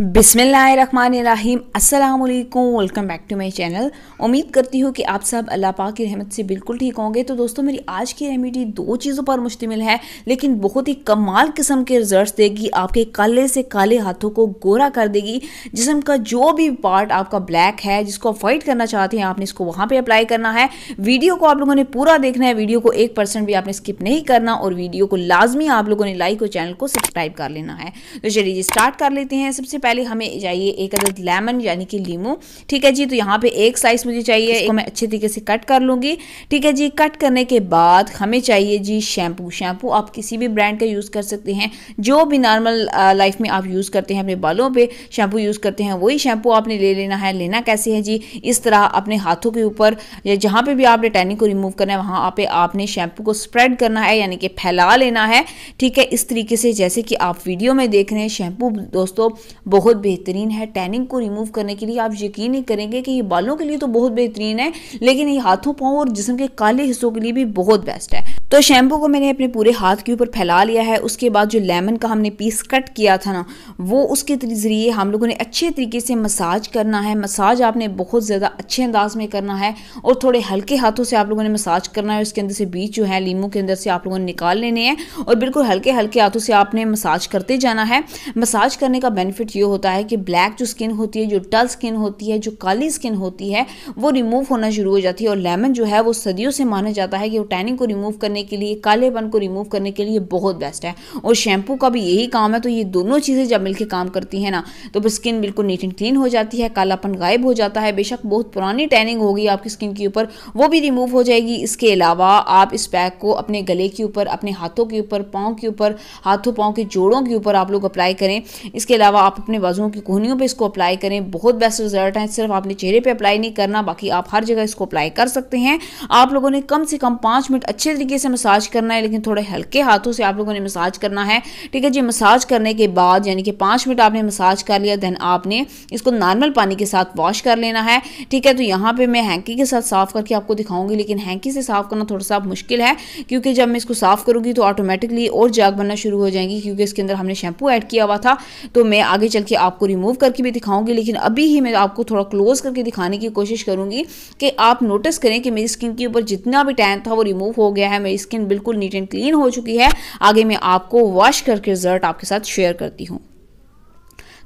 बिसमीम अल्लाम welcome back to my channel उम्मीद करती हूँ कि आप सब अल्लाह पाक की रहमत से बिल्कुल ठीक होंगे तो दोस्तों मेरी आज की रेमेडी दो चीज़ों पर मुश्तमिल है लेकिन बहुत ही कमाल किस्म के रिजल्ट्स देगी आपके काले से काले हाथों को गोरा कर देगी जिसम का जो भी पार्ट आपका ब्लैक है जिसको आप वाइट करना चाहते हैं आपने इसको वहाँ पर अप्लाई करना है वीडियो को आप लोगों ने पूरा देखना है वीडियो को एक परसेंट भी आपने स्किप नहीं करना और वीडियो को लाजमी आप लोगों ने लाइक और चैनल को सब्सक्राइब कर लेना है तो चलिए स्टार्ट कर लेते हैं सबसे पहले हमें चाहिए एक अदद लेमन यानी कि लीमू ठीक है जी तो यहाँ पे एक साइज मुझे चाहिए इसको मैं अच्छे तरीके से कट कर लूँगी ठीक है जी कट करने के बाद हमें चाहिए जी शैम्पू शैम्पू आप किसी भी ब्रांड का यूज़ कर सकते हैं जो भी नॉर्मल लाइफ में आप यूज़ करते हैं अपने बालों पर शैम्पू यूज़ करते हैं वही शैम्पू आपने ले लेना है लेना कैसे है जी इस तरह अपने हाथों के ऊपर या जहाँ पर भी आपने टैनिंग को रिमूव करना है वहाँ पर आपने शैम्पू को स्प्रेड करना है यानी कि फैला लेना है ठीक है इस तरीके से जैसे कि आप वीडियो में देख रहे हैं शैम्पू दोस्तों बहुत बेहतरीन है टैनिंग को रिमूव करने के लिए आप यकीन नहीं करेंगे कि ये बालों के लिए तो बहुत बेहतरीन है लेकिन ये हाथों पाओ और जिसम के काले हिस्सों के लिए भी बहुत बेस्ट है तो शैम्पू को मैंने अपने पूरे हाथ के ऊपर फैला लिया है उसके बाद जो लेमन का हमने पीस कट किया था ना वो उसके ज़रिए हम लोगों ने अच्छे तरीके से मसाज करना है मसाज आपने बहुत ज़्यादा अच्छे अंदाज में करना है और थोड़े हल्के हाथों से आप लोगों ने मसाज करना है उसके अंदर से बीच जो है लीमू के अंदर से आप लोगों ने निकाल लेने हैं और बिल्कुल हल्के हल्के हाथों से आपने मसाज करते जाना है मसाज करने का बेनिफिट ये होता है कि ब्लैक जो स्किन होती है जो डल स्किन होती है जो काली स्किन होती है वो रिमूव होना शुरू हो जाती है और लेमन जो है वो सदियों से माना जाता है कि वो टैनिंग को रिमूव करने के लिए कालेपन को रिमूव करने के लिए बहुत बेस्ट है और शैम्पू का भी यही काम है तो ये दोनों चीज़ें जब मिलकर काम करती हैं ना तो फिर स्किन बिल्कुल नीट एंड क्लीन हो जाती है कालापन गायब हो जाता है बेशक बहुत पुरानी टैनिंग होगी आपकी स्किन के ऊपर वो भी रिमूव हो जाएगी इसके अलावा आप इस पैक को अपने गले के ऊपर अपने हाथों के ऊपर पाँव के ऊपर हाथों पाँव के जोड़ों के ऊपर आप लोग अप्लाई करें इसके अलावा आप अपने अपने वजहों की कोहनियों पे इसको अप्लाई करें बहुत बेस्ट रिजल्ट है सिर्फ आपने चेहरे पे अप्लाई नहीं करना बाकी आप हर जगह इसको अप्लाई कर सकते हैं आप लोगों ने कम से कम पाँच मिनट अच्छे तरीके से मसाज करना है लेकिन थोड़े हल्के हाथों से आप लोगों ने मसाज करना है ठीक है जी मसाज करने के बाद यानी कि पाँच मिनट आपने मसाज कर लिया देन आपने इसको नॉर्मल पानी के साथ वॉश कर लेना है ठीक है तो यहाँ पर मैं हैंकी के साथ साफ़ करके आपको दिखाऊंगी लेकिन हैंकी से साफ़ करना थोड़ा सा मुश्किल है क्योंकि जब मैं इसको साफ़ करूँगी तो ऑटोमेटिकली और जाग बनना शुरू हो जाएंगी क्योंकि इसके अंदर हमने शैम्पू ऐड किया हुआ था तो मैं आगे चल के आपको रिमूव करके भी दिखाऊंगी लेकिन अभी ही मैं आपको थोड़ा क्लोज करके दिखाने की कोशिश करूंगी कि आप नोटिस करें कि मेरी स्किन के ऊपर जितना भी टैन था वो रिमूव हो गया है मेरी स्किन बिल्कुल नीट एंड क्लीन हो चुकी है आगे मैं आपको वॉश करके रिजल्ट आपके साथ शेयर करती हूँ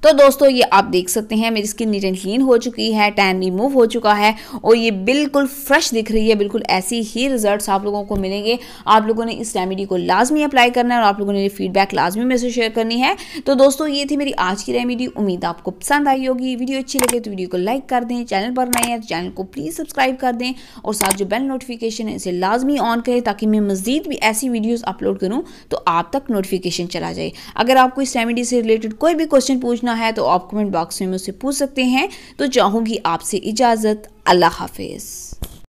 तो दोस्तों ये आप देख सकते हैं मेरी स्किन नीट एंड क्लीन हो चुकी है टैन रिमूव हो चुका है और ये बिल्कुल फ्रेश दिख रही है बिल्कुल ऐसी ही रिजल्ट्स आप लोगों को मिलेंगे आप लोगों ने इस रेमेडी को लाजमी अप्लाई करना है और आप लोगों ने फीडबैक लाजमी मेरे से शेयर करनी है तो दोस्तों ये थी मेरी आज की रेमेडी उम्मीद आपको पसंद आई होगी वीडियो अच्छी लगे तो वीडियो को लाइक कर दें चैनल पर नए हैं तो चैनल को प्लीज़ सब्सक्राइब कर दें और साथ जो बेल नोटिफिकेशन है इसे लाजमी ऑन करें ताकि मैं मज़ीद भी ऐसी वीडियोज़ अपलोड करूँ तो आप तक नोटिफिकेशन चला जाए अगर आपको इस रेमेडी से रिलेटेड कोई भी क्वेश्चन पूछना पूछना है तो आप कमेंट बॉक्स में मुझसे पूछ सकते हैं तो चाहूँगी आपसे इजाज़त अल्लाह हाफिज़